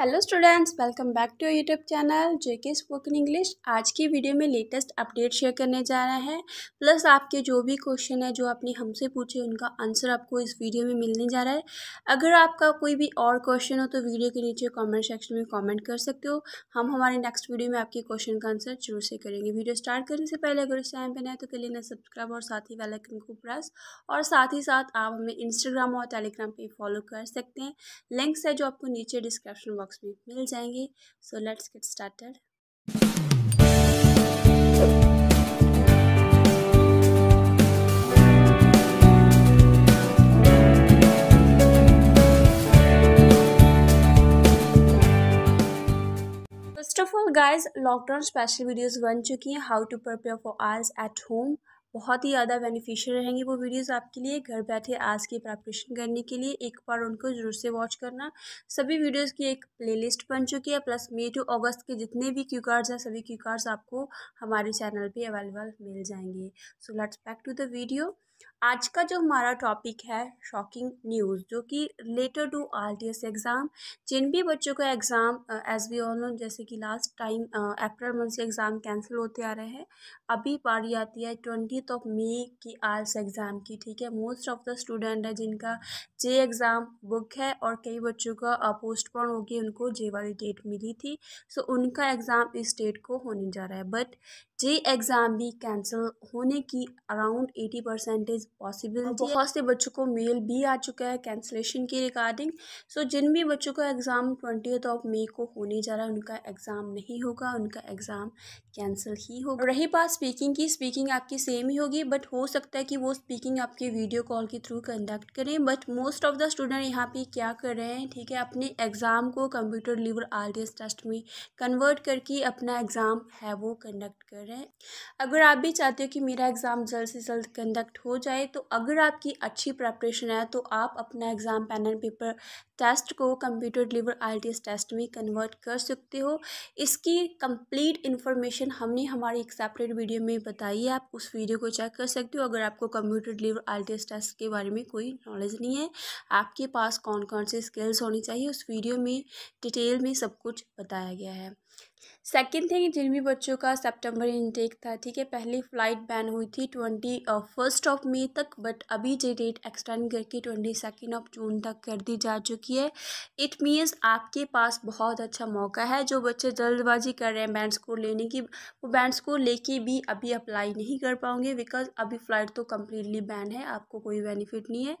hello students welcome back to YouTube channel JK spoken English आज की video में latest update share करने जा रहा है प्लस आपके जो भी क्वेश्चन है जो आपने हमसे पूछे उनका आंसर आपको इस वीडियो में मिलने जा रहा है अगर आपका कोई भी और क्वेश्चन हो तो वीडियो के नीचे कमेंट सेक्शन में कॉमेंट कर सकते हो हम हमारे नेक्स्ट वीडियो में आपके क्वेश्चन का आंसर जरूर से करेंगे वीडियो स्टार्ट करने से पहले अगर इस टाइम पर नए तो कर लेना सब्सक्राइब और साथ ही वेलाइकन को प्रेस और साथ ही साथ आप हमें इंस्टाग्राम और टेलीग्राम पर फॉलो कर सकते हैं लिंक्स है जो आपको नीचे डिस्क्रिप्शन बॉक्स भी मिल जाएंगे so let's get started first of all guys lockdown special videos बन चुकी हैं how to prepare for ours at home बहुत ही ज़्यादा बेनिफिशियल रहेंगे वो वीडियोस आपके लिए घर बैठे आज के प्रेपरेशन करने के लिए एक बार उनको जरूर से वॉच करना सभी वीडियोस की एक प्लेलिस्ट बन चुकी है प्लस मे टू अगस्त के जितने भी क्यू कार्ड्स हैं सभी क्यू कार्ड्स आपको हमारे चैनल पर अवेलेबल मिल जाएंगे so let's back to the video आज का जो हमारा टॉपिक है शॉकिंग न्यूज़ जो कि related to R T S exam जिन भी बच्चों का एग्ज़ाम एस बी ऑल जैसे कि लास्ट टाइम अप्रैल मंथ से एग्ज़ाम कैंसिल होते आ रहे हैं अभी पारी आती है ट्वेंटी ऑफ मई की आर्ट्स एग्ज़ाम की ठीक है मोस्ट ऑफ द स्टूडेंट है जिनका जे एग्ज़ाम बुक है और कई बच्चों का पोस्टपोन गया उनको जे वाली डेट मिली थी सो so, उनका एग्ज़ाम इस डेट को होने जा रहा है बट जे एग्ज़ाम भी कैंसिल होने की around eighty percentage possible possibility बहुत से बच्चों को मेल भी आ चुका है कैंसलेशन की रिगार्डिंग सो so, जिन भी बच्चों का एग्ज़ाम ट्वेंटी ऑफ मे को होने जा रहा है उनका एग्ज़ाम नहीं होगा उनका एग्ज़ाम कैंसिल ही होगा रही बात स्पीकिंग की स्पीकिंग आपकी सेम ही होगी बट हो सकता है कि वो स्पीकिंग आपके वीडियो कॉल के थ्रू कंडक्ट करें but most of the student यहाँ पे क्या कर रहे हैं ठीक है अपने एग्ज़ाम को कंप्यूटर लीवर आर टेस्ट में कन्वर्ट करके अपना एग्ज़ाम है वो कंडक्ट कर रहे हैं अगर आप भी चाहते हो कि मेरा एग्ज़ाम जल्द से जल्द कंडक्ट हो जाए जाए तो अगर आपकी अच्छी प्रेपरेशन है तो आप अपना एग्ज़ाम पैनल पेपर टेस्ट को कंप्यूटर डिलीवर आई टेस्ट में कन्वर्ट कर सकते हो इसकी कंप्लीट इन्फॉर्मेशन हमने हमारी एक सेपरेट वीडियो में बताई है आप उस वीडियो को चेक कर सकते हो अगर आपको कंप्यूटर डिलीवर आई टेस्ट के बारे में कोई नॉलेज नहीं है आपके पास कौन कौन से स्किल्स होनी चाहिए उस वीडियो में डिटेल में सब कुछ बताया गया है सेकेंड थिंग जिन भी बच्चों का सितंबर इनटेक था ठीक है पहली फ़्लाइट बैन हुई थी ट्वेंटी फर्स्ट ऑफ मई तक बट अभी जो डेट एक्सटेंड करके ट्वेंटी सेकेंड ऑफ जून तक कर दी जा चुकी है इट मीन्स आपके पास बहुत अच्छा मौका है जो बच्चे जल्दबाजी कर रहे हैं बैंड स्कोर लेने की वो बैंड स्कोर लेके भी अभी अप्लाई नहीं कर पाओगे बिकॉज अभी फ़्लाइट तो कम्प्लीटली बैन है आपको कोई बेनिफिट नहीं है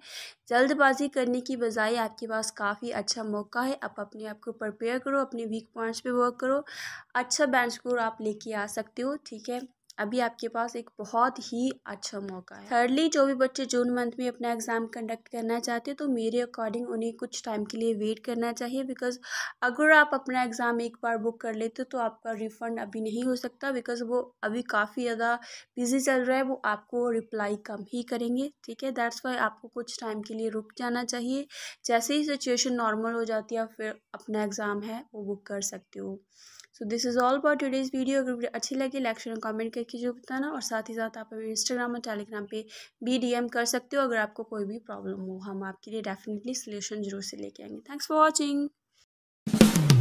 जल्दबाजी करने की बजाय आपके पास काफ़ी अच्छा मौका है आप अपने आप को प्रपेयर करो अपने वीक पॉइंट्स पर वर्क करो अच्छा बेंच को आप लेके आ सकते हो ठीक है अभी आपके पास एक बहुत ही अच्छा मौका है थर्डली जो भी बच्चे जून मंथ में अपना एग्ज़ाम कंडक्ट करना चाहते हैं तो मेरे अकॉर्डिंग उन्हें कुछ टाइम के लिए वेट करना चाहिए बिकॉज अगर आप अपना एग्ज़ाम एक बार बुक कर लेते तो आपका रिफ़ंड अभी नहीं हो सकता बिकॉज वो अभी काफ़ी ज़्यादा बिजी चल रहा है वो आपको रिप्लाई कम ही करेंगे ठीक है दैट्स वाई आपको कुछ टाइम के लिए रुक जाना चाहिए जैसे ही सिचुएशन नॉर्मल हो जाती है फिर अपना एग्ज़ाम है वो बुक कर सकते हो so this is all about today's video अगर वीडियो अच्छी लगी लाइक शेयर कमेंट करके जो बताना और साथ ही साथ आप हमें इंस्टाग्राम और टेलीग्राम पे भी एम कर सकते हो अगर आपको कोई भी प्रॉब्लम हो हम आपके लिए डेफिनेटली सोल्यूशन जरूर से लेके आएंगे थैंक्स फॉर वॉचिंग